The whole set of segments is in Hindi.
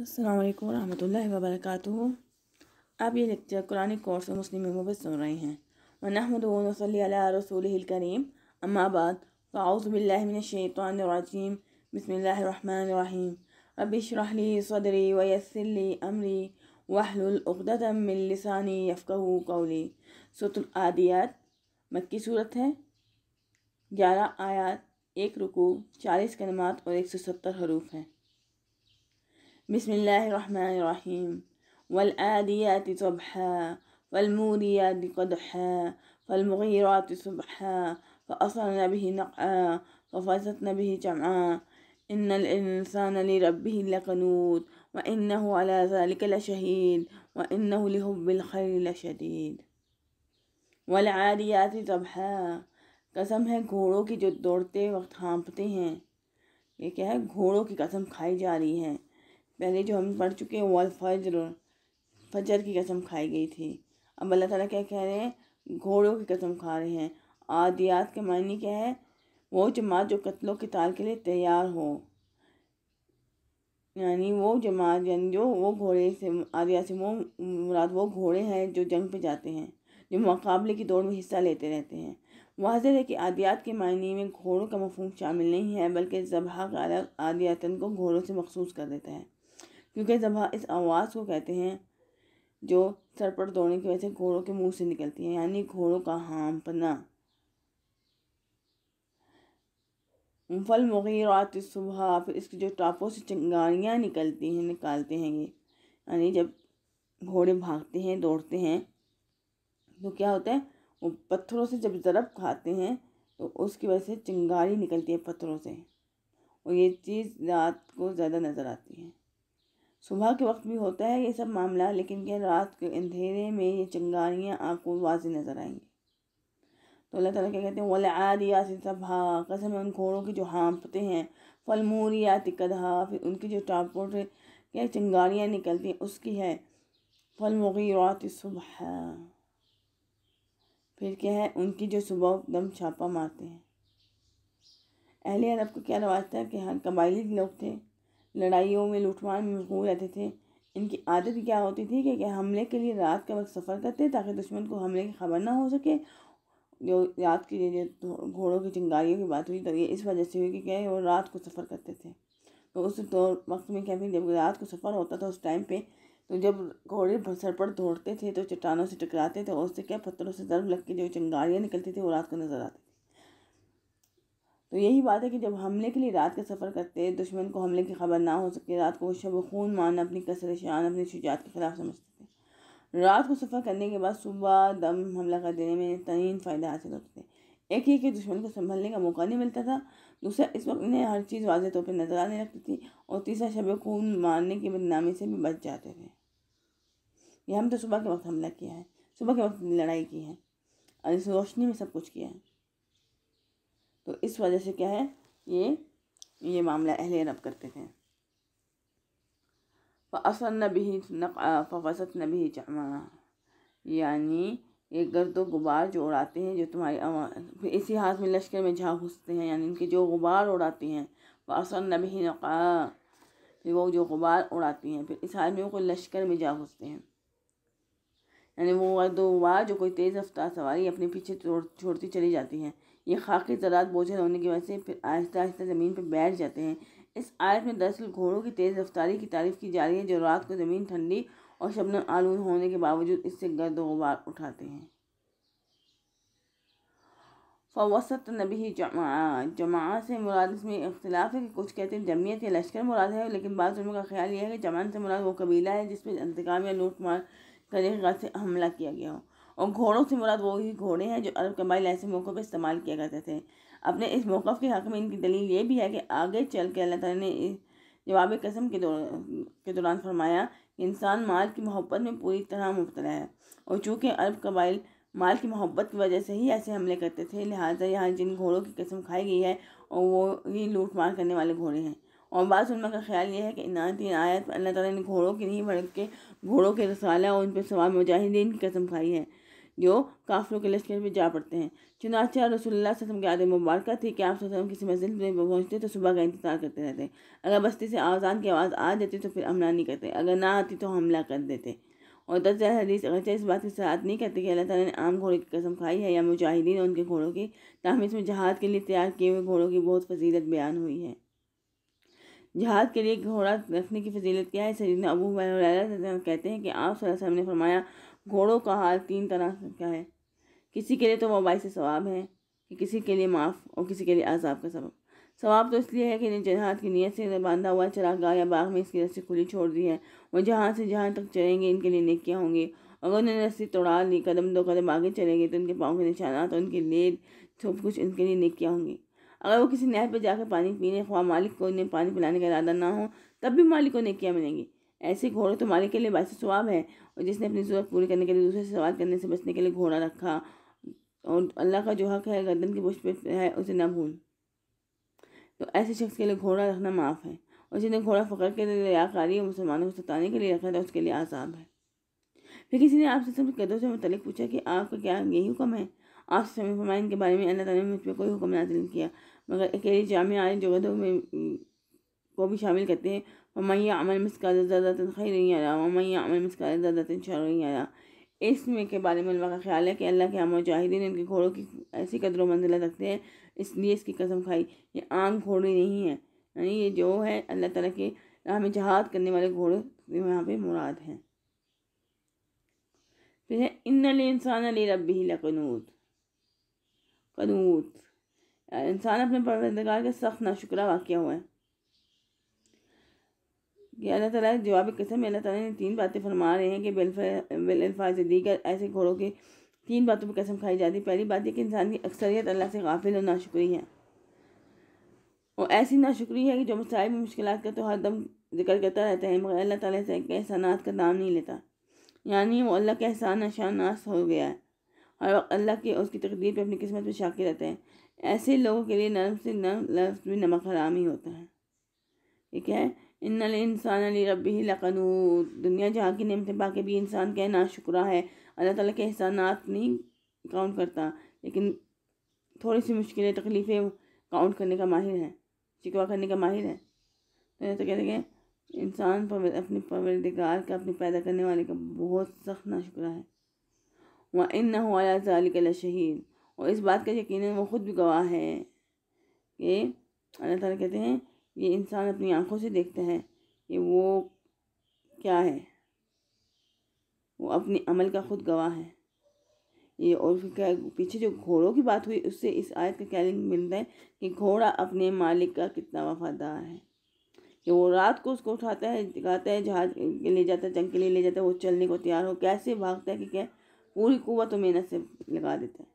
असलकम वरम वर्क आप ये लेक्चर कुरानी कोर्स और मुस्लिम में सुन रहे हैं वनहमद रसूल करीम अम्माबाद फ़ाउज़बिल्लिनशैतरजीम बसमीम अबिशरली सदरी वयसली अमरी वाहलुलदतमिलसानी यफ़ह कौली सतुलआदियात मक्की सूरत है ग्यारह आयात एक रुकू चालीस कलमात और एक सौ सत्तर हरूफ हैं بسم الله الرحمن الرحيم والآديات صبحا والموريات قدحا فالمغيرات صبحا فأصلنا به نقعا وفزتنا به جمعا إن الإنسان لربه لقنود وإنه على ذلك لشهيد وإنه لحب الخير لشديد والعاديات صبحا قسم ہے گھوڑوں کی جو دوڑتے وقت ہانپتے ہیں یہ کیا ہے گھوڑوں کی قسم کھائی جا رہی ہے पहले जो हम पढ़ चुके हैं वाल फजर फजर की कसम खाई गई थी अब अल्लाह ताला क्या कह रहे हैं घोड़ों की कसम खा रहे हैं आदियात के मायने क्या है वो जमात जो कत्लों के ताल के लिए तैयार हो यानी वो जमात यानी जो वो घोड़े से आदियात से वो मुराद वो घोड़े हैं जो जंग पे जाते हैं जो मुकाबले की दौड़ में हिस्सा लेते रहते हैं वाजह है कि आदियात के मायने में घोड़ों का मफहम शामिल नहीं है बल्कि जबहा का अलग आदियातन को घोड़ों से मखसूस कर देता है क्योंकि हाँ इस आवाज़ को कहते हैं जो सर पर दौड़ने की वजह से घोड़ों के मुंह से निकलती है यानी घोड़ों का हाँपना फल मगीरात सुबह फिर इसकी जो टापों से चिंगारियाँ निकलती हैं निकालते हैं ये यानी जब घोड़े भागते हैं दौड़ते हैं तो क्या होता है वो पत्थरों से जब ज़रब खाते हैं तो उसकी वजह से चिंगारी निकलती है पत्थरों से और ये चीज़ रात को ज़्यादा नज़र आती है सुबह के वक्त भी होता है ये सब मामला लेकिन क्या रात के अंधेरे में ये चंगारियाँ आपको वाज नज़र आएंगी तो अल्लाह ताला क्या कहते हैं वाल आदियात सभा कसम उन घोड़ों की जो हाँपते हैं फल फलमूरियात कदहा फिर उनकी जो टापोट क्या चंगारियाँ निकलती हैं उसकी है फल रात सुबह फिर क्या है उनकी जो सुबह दम छापा मारते हैं अहले अरब को क्या रवाज था कि हाँ कबायली लोग थे लड़ाइयों में लूटमार में मशगूल रहते थे इनकी आदत क्या होती थी कि, हमले के लिए रात का वक्त सफ़र करते ताकि दुश्मन को हमले की खबर ना हो सके जो रात के लिए घोड़ों की चिंगारियों की बात हुई तो ये इस वजह से हुई कि क्या वो रात को सफ़र करते थे तो उस तो वक्त में क्या जब रात को सफ़र होता था उस टाइम पे तो जब घोड़े सर पर दौड़ते थे तो चट्टानों से टकराते थे और उससे क्या पत्थरों से जरब लग के जो चिंगारियाँ निकलती थी वो रात को नज़र आती तो यही बात है कि जब हमले के लिए रात का सफ़र करते दुश्मन को हमले की खबर ना हो सके रात को शब खून मारना अपनी कसर शान अपनी शुजात के खिलाफ समझते थे रात को सफ़र करने के बाद सुबह दम हमला कर देने में तरीन फ़ायदा हासिल होते थे एक ही कि दुश्मन को संभलने का मौका नहीं मिलता था दूसरा इस वक्त इन्हें हर चीज़ वाजह तौर पर नजर आने लगती थी और तीसरा शब खून मारने की बदनामी से भी बच जाते थे यह हम तो सुबह के वक्त हमला किया है सुबह के वक्त लड़ाई की है और इस रोशनी में सब कुछ किया है तो इस वजह से क्या है ये ये मामला अहले अरब करते थे फ़सन नबी फसत नबी जमा यानी ये गर्द गुबार जो उड़ाते हैं जो तुम्हारी इसी हाथ में लश्कर में झा घुसते हैं यानी इनके जो गुबार उड़ाते हैं फ़सन नबी नक़ा वो जो गुबार उड़ाती हैं फिर इस हाथ में वो लश्कर में जा घुसते हैं यानी वो दो जो कोई तेज़ रफ्तार सवारी अपने पीछे छोड़ती चली जाती हैं ये खाकी ज़रात बोझल होने की वजह से फिर आहिस्ता आहिस्ता ज़मीन पर बैठ जाते हैं इस आयत में दरअसल घोड़ों की तेज़ रफ्तारी की तारीफ की जा रही है जो रात को ज़मीन ठंडी और शबन आलू होने के बावजूद इससे गर्द वार उठाते हैं फवसत नबी जमा जमा से मुराद इसमें इख्तलाफ है कि कुछ कहते हैं जमीयत या लश्कर मुराद है लेकिन बाद का ख्याल यह है कि जमान से मुराद वो कबीला है जिसमें इंतकाम या लूट मार तरीक़ा से हमला किया गया हो और घोड़ों से मुराद वही घोड़े हैं जो अरब कबाइल ऐसे मौक़ों पर इस्तेमाल किया करते थे अपने इस मौक़ के हक़ में इनकी दलील ये भी है कि आगे चल के अल्लाह तला ने जवाब कसम के दौर के दौरान फरमाया कि इंसान माल की मोहब्बत में पूरी तरह मुबतला है और चूँकि अरब कबाइल माल की मोहब्बत की वजह से ही ऐसे हमले करते थे लिहाजा यहाँ जिन घोड़ों की कसम खाई गई है और वो ये लूट मार करने वाले घोड़े हैं और बाद का ख्याल ये है कि इनातीन आयत अल्लाह ताला ने घोड़ों की नहीं बल्कि घोड़ों के रसाला और उन पर सवाल मुजाहिदीन की कसम खाई है जो काफिलों के लश्कर में जा पड़ते हैं चुनाचा रसोल्ला वसम की आदत मुबारक थी कि आप वसम किसी मंजिल में पहुँचते तो सुबह का इंतजार करते रहते अगर बस्ती से आवाजान की आवाज़ आ जाती तो फिर हमला नहीं करते अगर ना आती तो हमला कर देते और दस हदीस अगरचे इस बात की सराहत नहीं करते कि अल्लाह ताला ने आम घोड़े की कसम खाई है या मुजाहिदीन और उनके घोड़ों की तहमीस में जहाद के लिए तैयार किए हुए घोड़ों की बहुत फजीलत बयान हुई है जहाद के लिए घोड़ा रखने की फजीलत क्या है सरीद अबू कहते हैं कि आप वसल्लम ने फरमाया घोड़ों का हाल तीन तरह का है किसी के लिए तो वबाई से सवाब है कि किसी के लिए माफ़ और किसी के लिए आज़ाब का सबब सवाब तो इसलिए है कि जहाद की नीयत से बांधा हुआ चरागाह या बाग में इसकी रस्सी खुली छोड़ दी है और जहाँ से जहाँ तक चलेंगे इनके लिए निकिया होंगे अगर उन्होंने रस्सी तोड़ा ली कदम दो कदम आगे चलेंगे तो उनके पाँव के निशाना तो उनकी लेद सब कुछ इनके लिए निकिया होंगी अगर वो किसी नहर पर जाकर पानी पीने ख्वा मालिक को इन्हें पानी पिलाने का इरादा ना हो तब भी मालिक को नेकियाँ मिलेंगी ऐसे घोड़े तो मालिक के लिए बासी स्वाब है और जिसने अपनी जरूरत पूरी करने के लिए दूसरे से सवाल करने से बचने के लिए घोड़ा रखा और अल्लाह का जो हक है गर्दन की पुष्ट पर है उसे ना भूल तो ऐसे शख्स के लिए घोड़ा रखना माफ़ है और जिन्हें घोड़ा फ़कर के लिए रियाकारी और मुसलमानों को सताने के लिए रखा था तो उसके लिए आसाब है फिर किसी ने आपसे सब कदों से मतलब पूछा कि आपका क्या यही हुक्म है आपसे समय फरमाया इनके बारे में अल्लाह तला ने मुझ पर कोई हुक्म नाजिल किया मगर अकेली जाम आए जगदों में को भी शामिल करते हैं ममैय अमल मस्कार ज़्यादा तनख्वाही नहीं आ रहा ममैय अमल मस्कार ज़्यादा तनशा नहीं आ रहा इसमें के बारे में का ख्याल है कि अल्लाह के जाहिदीन इनके घोड़ों की ऐसी कदर मंजिला रखते हैं इसलिए इसकी कसम खाई ये आम घोड़े नहीं है यानी ये जो है अल्लाह तला के राह में जहाद करने वाले घोड़े यहाँ पर मुराद हैं फिर है इन इंसान अली रबी लकनूत कनूत इंसान अपने परवरदगार के सख्त नाशुक्रा वाक़ हुआ है कि अल्लाह ताला जवाब कसम अल्लाह ताला ने तीन बातें फरमा रहे हैं कि बिलफाज दीगर ऐसे घोड़ों की तीन बातों पर कसम खाई जाती है पहली बात यह कि इंसान की अक्सरियत अल्लाह से गाफिल और नाशुक्री है और ऐसी नाशुक्री है कि जो मसाइब मुश्किल का तो हर दम जिक्र करता रहता है मगर अल्लाह ताला से एहसानात का नाम नहीं लेता यानी वो अल्लाह के एहसान नशानास हो गया है और अल्लाह की उसकी तकदीर पर अपनी किस्मत में शाकिर रहते हैं ऐसे लोगों के लिए नरम से नरम लफ्ज़ भी नमक हराम ही होता है ठीक है इन इंसान अली रबी लकनूत दुनिया जहाँ की नियमतें बाकी भी इंसान ना शुक्रा है अल्लाह ताला के एहसानात नहीं काउंट करता लेकिन थोड़ी सी मुश्किलें तकलीफ़ें काउंट करने का माहिर है शिकवा करने का माहिर है तो ऐसा तो कहते हैं इंसान पर, अपने परवरदिगार का अपने पैदा करने वाले का बहुत सख्त नाशुक्रा है व इन नज़ालिक शहीद और इस बात का यकीन वो ख़ुद भी गवाह है कि अल्लाह ताला कहते हैं ये इंसान अपनी आँखों से देखता है कि वो क्या है वो अपने अमल का ख़ुद गवाह है ये और क्या पीछे जो घोड़ों की बात हुई उससे इस आयत का क्या लिंक मिलता है कि घोड़ा अपने मालिक का कितना वफादार है कि वो रात को उसको उठाता है दिखाता है जहाज के ले जाता है जंग के लिए ले जाता है वो चलने को तैयार हो कैसे भागता है कि क्या पूरी कुत व मेहनत से लगा देता है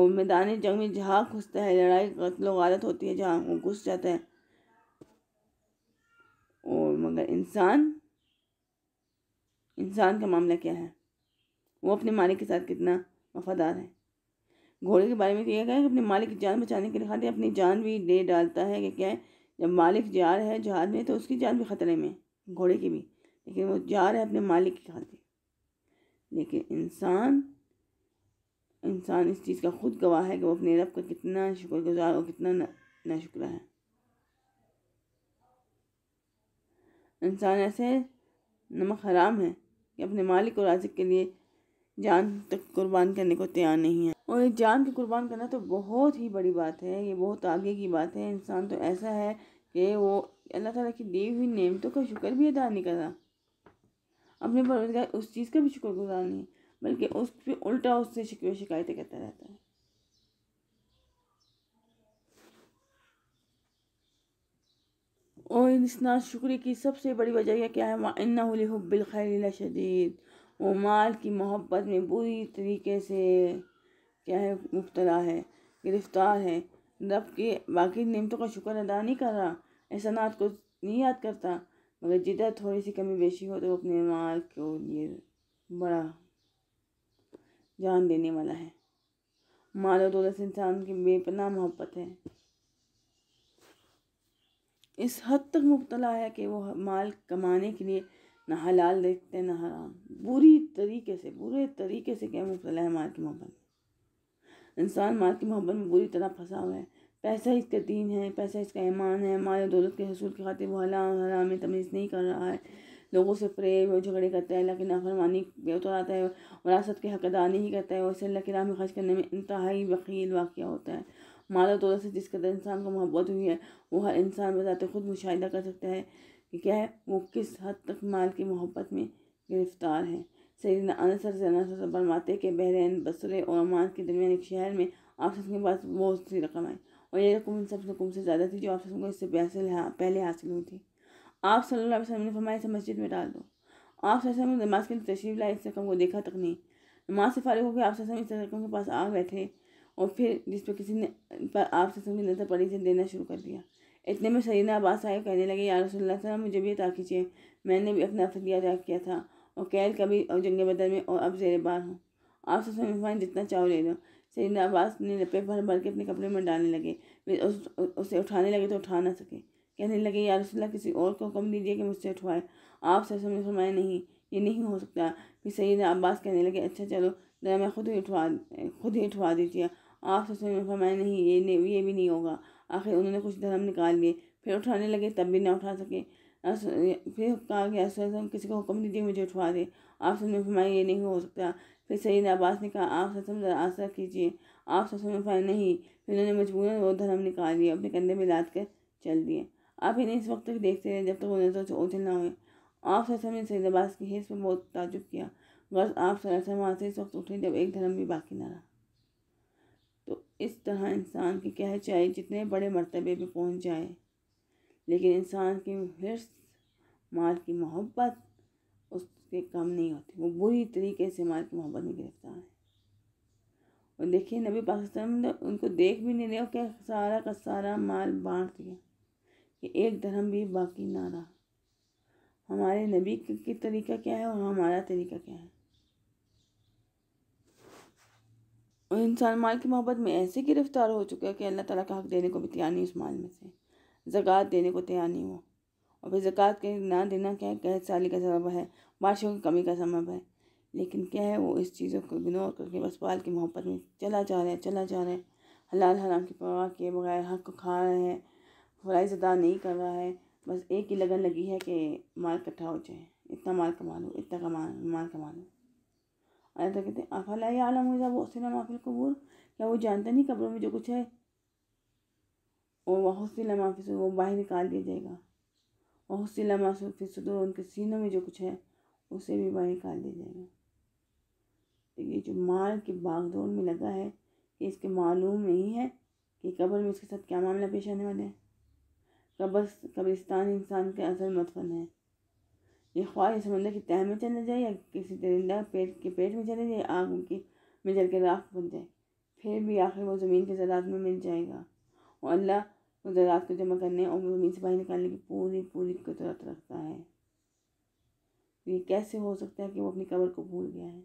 और मैदानी जंग में जहाँ घुसता है लड़ाई कत्लो मतलब गलत होती है जहाँ वो घुस जाता है और मगर इंसान इंसान का मामला क्या है वो अपने मालिक के साथ कितना वफादार है घोड़े के बारे में तो यह कहें कि अपने मालिक की जान बचाने के लिए खातिर अपनी जान भी दे डालता है कि क्या है जब मालिक रहा है जहाज में तो उसकी जान भी खतरे में घोड़े की भी लेकिन वो जा रहा है अपने मालिक की खातिर लेकिन इंसान इंसान इस चीज़ का खुद गवाह है कि वो अपने रब का कितना शुक्रगुजार और कितना ना शुक्र है इंसान ऐसे नमक हराम है कि अपने मालिक और राजिक के लिए जान तक कुर्बान करने को तैयार नहीं है और ये जान को कुर्बान करना तो बहुत ही बड़ी बात है ये बहुत आगे की बात है इंसान तो ऐसा है कि वो अल्लाह ताला की दी हुई नेमतों का शुक्र भी अदा नहीं कर रहा अपने परवरदगार उस चीज़ का भी शुक्रगुजार नहीं बल्कि उस पर उल्टा उससे शिकवे शिकायतें करता रहता है और इतना शुक्र की सबसे बड़ी वजह यह क्या है माँ हब्बिल खैर शदीद वो माल की मोहब्बत में बुरी तरीके से क्या है मुबतला है गिरफ़्तार है रब के बाकी नियमतों का शुक्र अदा नहीं कर रहा एहसानात को नहीं याद करता मगर जिधर थोड़ी सी कमी बेशी हो तो वो अपने माल को लिए बड़ा जान देने वाला है माल और दौलत से इंसान की बेपना मोहब्बत है इस हद तक मुबतला है कि वो माल कमाने के लिए ना हलाल देखते हैं ना हराम बुरी तरीके से बुरे तरीके से क्या मुबतला है माल की मोहब्बत इंसान माल की मोहब्बत में बुरी तरह फंसा हुआ है पैसा इसका दीन है पैसा इसका ईमान है माल दौलत के हसूल की खातिर वो हला हला में तमीज़ नहीं कर रहा है लोगों से प्रेम और झगड़े करता है अल्लाह की नाफरमानी आता है वरासत के हकदार नहीं करता है वैसे अल्लाह के राम में खर्च करने में इंतहाई वकील वाक़ होता है माल दौलत से जिस कदर इंसान को मोहब्बत हुई है वो हर इंसान बताते खुद मुशाह कर सकता है कि क्या है वो किस हद तक माल की मोहब्बत में गिरफ्तार है सही अनसर से फरमाते के बहरीन बसरे और अमान के दरमियान एक शहर में आपस के पास बहुत सी रकम आई और ये उन सब रकम से ज़्यादा थी जो आप सबको इससे पहले हासिल हुई थी आप सल्ला वसलम ने फरमाया इसे मस्जिद में डाल दो आप सल्लम नमाज के लिए तशरीफ लाए इस रकम को देखा तक नहीं नमाज से फारिग होकर आप सल्लम इस रकम के पास आ बैठे और फिर जिस पर किसी ने पर आप सल्लम की नज़र पड़ी से देना शुरू कर दिया इतने में सरीना अब्बास साहब कहने लगे यार रसोल्ला मुझे भी ताकि चाहिए मैंने भी अपना फदिया अदा किया था और कैल कभी और जंग बदल में और अब जेर बार हूँ आप सल्लम जितना चाहो ले लो सही आवाज ने लपे भर भर के अपने कपड़े में डालने लगे फिर उस, उसे उठाने लगे तो उठा ना सके कहने लगे यार रसुल्ला किसी और को हुक्म दीजिए कि मुझसे उठवाए आप सर समझ फरमाए नहीं ये नहीं हो सकता फिर सैद अब्बास कहने लगे अच्छा चलो जरा मैं खुद ही उठवा खुद ही उठवा दीजिए आप सर समझ फरमाए नहीं ये नहीं ये भी नहीं होगा आखिर उन्होंने कुछ धर्म निकाल लिए फिर उठाने लगे तब भी ना उठा सके फिर कहा गया किसी को हुक्म दीजिए मुझे उठवा दे आप सुन फरमाए ये नहीं हो सकता फिर सईद अब्बास ने कहा आप ससम जरा कीजिए आप ससम में नहीं नहीं उन्होंने मजबूरन वो धर्म निकाल लिए अपने कंधे में लाद कर चल दिए आप इन्हें इस वक्त तक देखते रहे जब तक वो नजर से ओझल ना हुए आप ससम ने सईद अब्बास की हिस्स पर बहुत ताजुब किया गर्ज आप सरासर वहाँ से इस वक्त उठे जब एक धर्म भी बाकी ना रहा तो इस तरह इंसान की कह चाहे जितने बड़े मरतबे पर पहुँच जाए लेकिन इंसान की हिस्स माल की मोहब्बत उसके कम नहीं होती वो बुरी तरीके से हमारे मोहब्बत में गिरफ्तार है और देखिए नबी पाकिस्तान ने उनको देख भी नहीं रहे क्या सारा का सारा माल बांट दिया कि एक धर्म भी बाकी ना रहा हमारे नबी की तरीका क्या है और हमारा तरीका क्या है और इंसान माल की मोहब्बत में ऐसे गिरफ्तार हो चुका है कि अल्लाह ताला का हक देने को भी तैयार नहीं उस माल में से जगात देने को तैयार नहीं हुआ और फिर ज़क़़त के ना देना क्या है गैर साली का सबब है बारिशों की कमी का सबब है लेकिन क्या है वो इस चीज़ों को इग्नोर करके बस पाल की मोहब्बत में चला जा रहा है चला जा रहा है हलाल हराम की परवाह किए बगैर हक को खा रहे हैं फ्राइज अदा नहीं कर रहा है बस एक ही लगन लगी है कि माल इकट्ठा हो जाए इतना माल कमा लो इतना कमा माल कमा लो अल्लाह तो कहते हैं आफल आलम वो सिलम आफिल कबूर क्या वो जानता नहीं कब्रों में जो कुछ है और वह सिलम आफिस वो बाहर निकाल दिया जाएगा वहसिला मासूफ़ी सदूर उनके सीनों में जो कुछ है उसे भी बाहर निकाल दिया जाएगा तो ये जो माल के बागदौड़ में लगा है कि इसके मालूम नहीं है कि कब्र में इसके साथ क्या मामला पेश आने वाला है कब्र कब्रिस्तान इंसान के असल मतफन है ये ख्वाहिश समंदर की तह में चले जाए या किसी दरिंदा पेट के पेट में चले जाए आग की में जल के राख बन जाए फिर भी आखिर वो ज़मीन के जरात में मिल जाएगा और अल्लाह मुजरात को जमा करने और ज़मीन से बाहर निकालने की पूरी पूरी कुदरत रखता है ये कैसे हो सकता है कि वो अपनी कबर को भूल गया है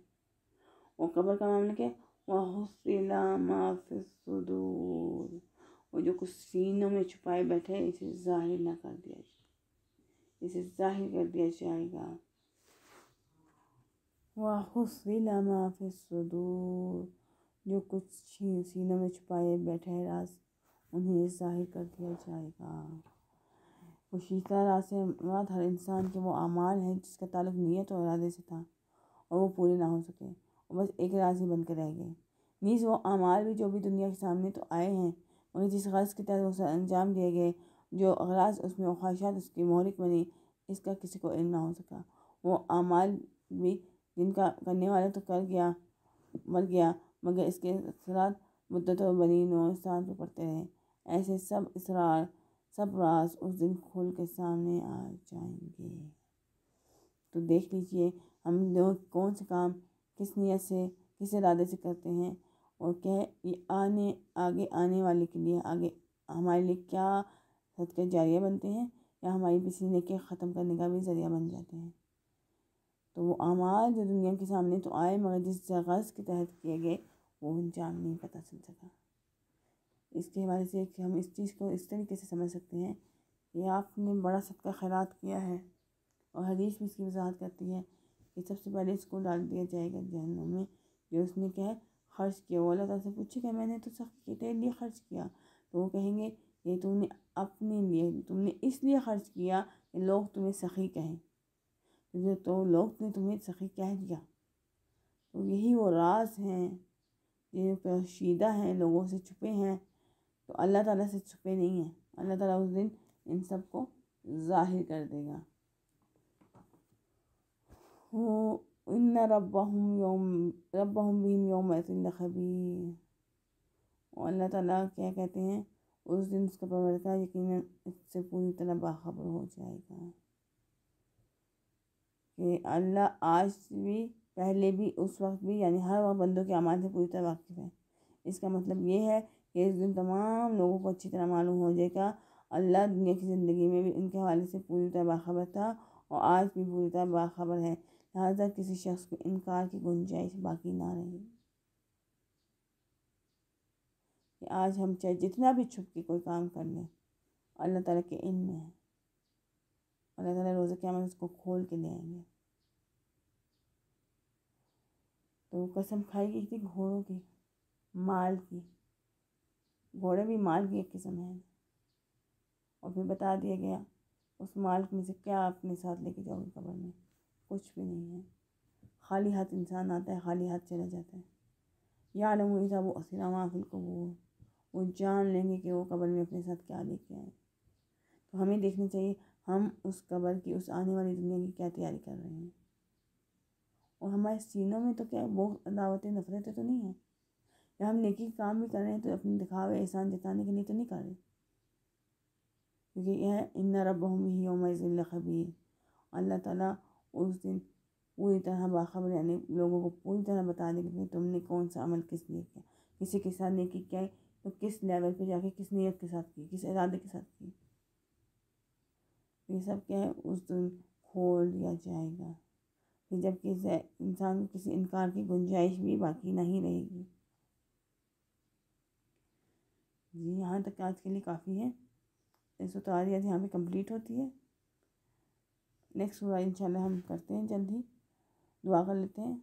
और कबर का मामला क्या वाहसिला सुदूर और जो कुछ सीनों में छुपाए बैठे इसे जाहिर ना कर दिया जाए इसे जाहिर कर दिया जाएगा वाहसिला सुदूर जो कुछ सीनों में छुपाए बैठे है उन्हें जाहिर कर दिया जाएगा पोशीदा रासमात हर इंसान के वो अमाल हैं जिसका ताल्लुक नीयत और इरादे से था और वो पूरे ना हो सके और बस एक राजी बन कर रह गए नीज़ वो अमाल भी जो भी दुनिया के सामने तो आए हैं उन्हें जिस गर्ज के तहत वो अंजाम दिए गए जो अगराज उसमें ख्वाहिशात उसकी महरिक बनी इसका किसी को इल्म ना हो सका वो अमाल भी जिनका करने वाला तो कर गया मर गया मगर इसके असरात मुद्दत और बनी नौ साल पर पड़ते रहे ऐसे सब इसरार सब राज उस दिन खुल के सामने आ जाएंगे तो देख लीजिए हम लोग कौन से काम किस नीयत से किस इरादे से करते हैं और क्या ये आने आगे आने वाले के लिए आगे हमारे लिए क्या सदके जरिया बनते हैं या हमारी पिछली के ख़त्म करने का भी ज़रिया बन जाते हैं तो वो आमाल जो दुनिया के सामने तो आए मगर जिस जगह के तहत किए गए वो इंसान नहीं पता चल सका इसके हवाले से कि हम इस चीज़ को इस तरीके से समझ सकते हैं कि आपने बड़ा सबका खैरात किया है और हदीस भी इसकी वजाहत करती है कि सबसे पहले इसको डाल दिया जाएगा जहनों में जो उसने क्या है खर्च किया वो अल्लाह ताला से पूछेगा मैंने तो सबके तेरे लिए खर्च किया तो वो कहेंगे ये तुमने अपने लिए तुमने इसलिए खर्च किया कि लोग तुम्हें सखी कहें तो, तो लोग ने तुम्हें सखी कह दिया तो यही वो राज हैं ये पोशीदा हैं लोगों से छुपे हैं तो अल्लाह ताला से छुपे नहीं हैं अल्लाह ताला उस दिन इन सब को ज़ाहिर कर देगा वो इन रब योम रब योम खबीर वो अल्लाह ताला क्या कहते हैं उस दिन उसका परवरता यकीन इससे पूरी तरह बाखबर हो जाएगा कि अल्लाह आज भी पहले भी उस वक्त भी यानी हर वक्त बंदों के अमाल से पूरी तरह वाकिफ़ है इसका मतलब ये है कि इस दिन तमाम लोगों को अच्छी तरह मालूम हो जाएगा अल्लाह दुनिया की ज़िंदगी में भी उनके हवाले से पूरी तरह बाखबर था और आज भी पूरी तरह बाखबर है लिहाजा किसी शख्स को इनकार की गुंजाइश बाकी ना रही कि आज हम चाहे जितना भी छुप के कोई काम कर लें अल्लाह ताला के इन में है अल्लाह ताला रोज़ क्या उसको खोल के ले आएंगे तो कसम खाई गई थी घोड़ों की माल की घोड़े भी माल की एक किस्म है और फिर बता दिया गया उस माल में से क्या अपने साथ लेके जाओगे कबर में कुछ भी नहीं है खाली हाथ इंसान आता है खाली हाथ चला जाता है या लमू साहब असलामाफिल को वो जान लेंगे कि वो कबर में अपने साथ क्या लेके आए तो हमें देखना चाहिए हम उस कबर की उस आने वाली दुनिया की क्या तैयारी कर रहे हैं और हमारे सीनों में तो क्या वो अदावतें नफरतें तो नहीं हैं जब हम नेकी काम भी कर रहे हैं तो अपने दिखावे एहसान जताने के लिए तो नहीं कर रहे क्योंकि यह इन रब ही उमर खबीर अल्लाह ताला उस दिन पूरी तरह बाखबर यानी लोगों को पूरी तरह बता देंगे कि तुमने कौन सा अमल किस लिए किया किसी के साथ नेकी क्या है तो किस लेवल पे जाके किस नीयत के साथ की किस इरादे के साथ की ये सब क्या है उस दिन खोल दिया जाएगा फिर इंसान किसी इनकार की गुंजाइश भी बाकी नहीं रहेगी जी यहाँ तक आज के लिए काफ़ी है तीन सौ तारी आज यहाँ पर कम्प्लीट होती है नेक्स्ट सुबह इंशाल्लाह हम करते हैं जल्दी दुआ कर लेते हैं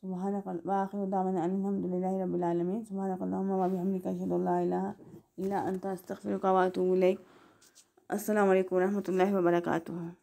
सुबह वाखिरदामन अलहमदिल्ला सुबह सुबहान कल्लामी हमनिका शल्ला का वातूल असल वरहमल वर्का